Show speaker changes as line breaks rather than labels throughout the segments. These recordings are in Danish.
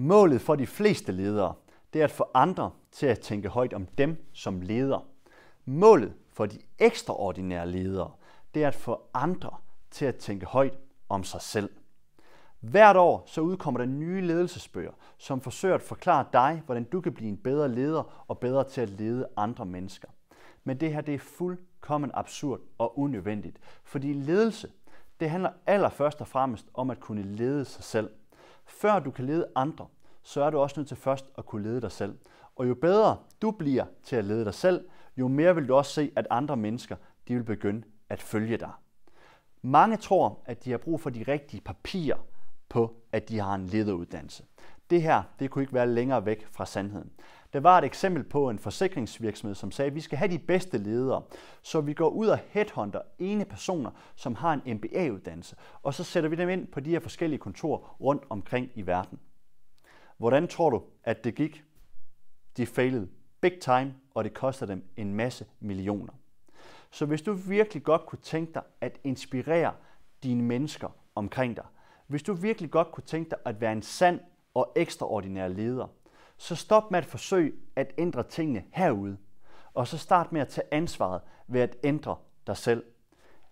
Målet for de fleste ledere, det er at få andre til at tænke højt om dem som leder. Målet for de ekstraordinære ledere, det er at få andre til at tænke højt om sig selv. Hvert år så udkommer der nye ledelsesbøger, som forsøger at forklare dig, hvordan du kan blive en bedre leder og bedre til at lede andre mennesker. Men det her det er fuldkommen absurd og unødvendigt, fordi ledelse det handler allerførst og fremmest om at kunne lede sig selv. Før du kan lede andre, så er du også nødt til først at kunne lede dig selv. Og jo bedre du bliver til at lede dig selv, jo mere vil du også se, at andre mennesker de vil begynde at følge dig. Mange tror, at de har brug for de rigtige papirer på, at de har en lederuddannelse. Det her, det kunne ikke være længere væk fra sandheden. Der var et eksempel på en forsikringsvirksomhed, som sagde, at vi skal have de bedste ledere. Så vi går ud og headhunter ene personer, som har en MBA-uddannelse, og så sætter vi dem ind på de her forskellige kontorer rundt omkring i verden. Hvordan tror du, at det gik? De failede big time, og det koster dem en masse millioner. Så hvis du virkelig godt kunne tænke dig at inspirere dine mennesker omkring dig, hvis du virkelig godt kunne tænke dig at være en sand og ekstraordinære ledere, så stop med at forsøge at ændre tingene herude, og så start med at tage ansvaret ved at ændre dig selv.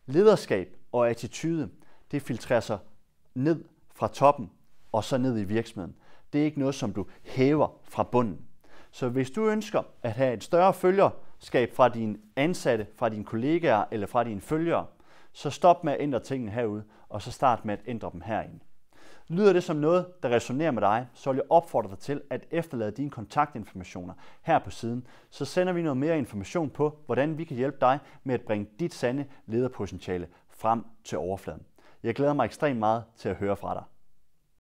Lederskab og attitude, det filtrerer sig ned fra toppen og så ned i virksomheden. Det er ikke noget, som du hæver fra bunden. Så hvis du ønsker at have et større følgerskab fra dine ansatte, fra dine kollegaer eller fra dine følgere, så stop med at ændre tingene herude, og så start med at ændre dem herinde. Lyder det som noget, der resonerer med dig, så vil jeg opfordre dig til at efterlade dine kontaktinformationer her på siden. Så sender vi noget mere information på, hvordan vi kan hjælpe dig med at bringe dit sande lederpotentiale frem til overfladen. Jeg glæder mig ekstremt meget til at høre fra dig.